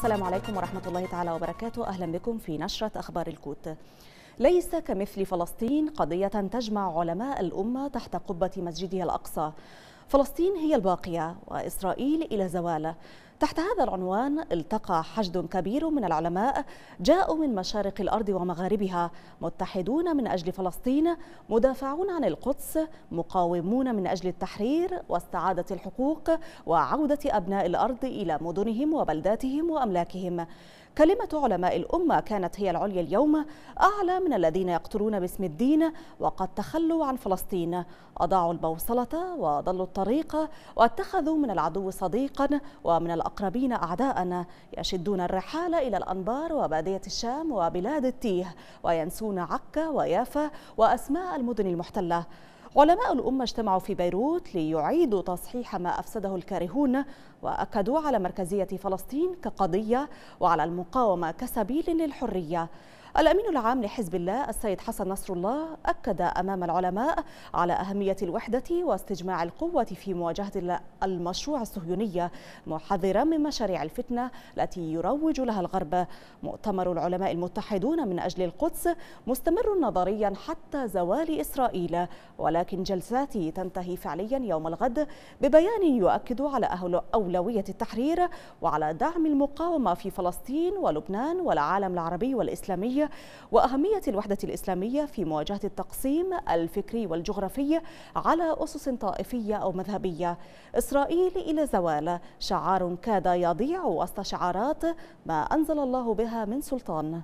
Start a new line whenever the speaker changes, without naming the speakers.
السلام عليكم ورحمة الله تعالى وبركاته أهلا بكم في نشرة أخبار الكوت ليس كمثل فلسطين قضية تجمع علماء الأمة تحت قبة مسجدها الأقصى فلسطين هي الباقية وإسرائيل إلى زوال تحت هذا العنوان التقى حشد كبير من العلماء جاءوا من مشارق الأرض ومغاربها متحدون من أجل فلسطين مدافعون عن القدس مقاومون من أجل التحرير واستعادة الحقوق وعودة أبناء الأرض إلى مدنهم وبلداتهم وأملاكهم كلمة علماء الأمة كانت هي العليا اليوم أعلى من الذين يقتلون باسم الدين وقد تخلوا عن فلسطين أضاعوا البوصلة وضلوا الطريق واتخذوا من العدو صديقا ومن الأقل الأقربين أعداءنا يشدون الرحال إلى الأنبار وبادية الشام وبلاد التيه وينسون عكا ويافا وأسماء المدن المحتلة علماء الأمة اجتمعوا في بيروت ليعيدوا تصحيح ما أفسده الكارهون وأكدوا على مركزية فلسطين كقضية وعلى المقاومة كسبيل للحرية الأمين العام لحزب الله السيد حسن نصر الله أكد أمام العلماء على أهمية الوحدة واستجماع القوة في مواجهة المشروع الصهيوني محذرا من مشاريع الفتنة التي يروج لها الغرب مؤتمر العلماء المتحدون من أجل القدس مستمر نظريا حتى زوال إسرائيل ولكن جلساته تنتهي فعليا يوم الغد ببيان يؤكد على أولوية التحرير وعلى دعم المقاومة في فلسطين ولبنان والعالم العربي والإسلامي الاسلاميه وأهمية الوحدة الإسلامية في مواجهة التقسيم الفكري والجغرافي على أسس طائفية أو مذهبية إسرائيل إلى زوال شعار كاد يضيع وسط شعارات ما أنزل الله بها من سلطان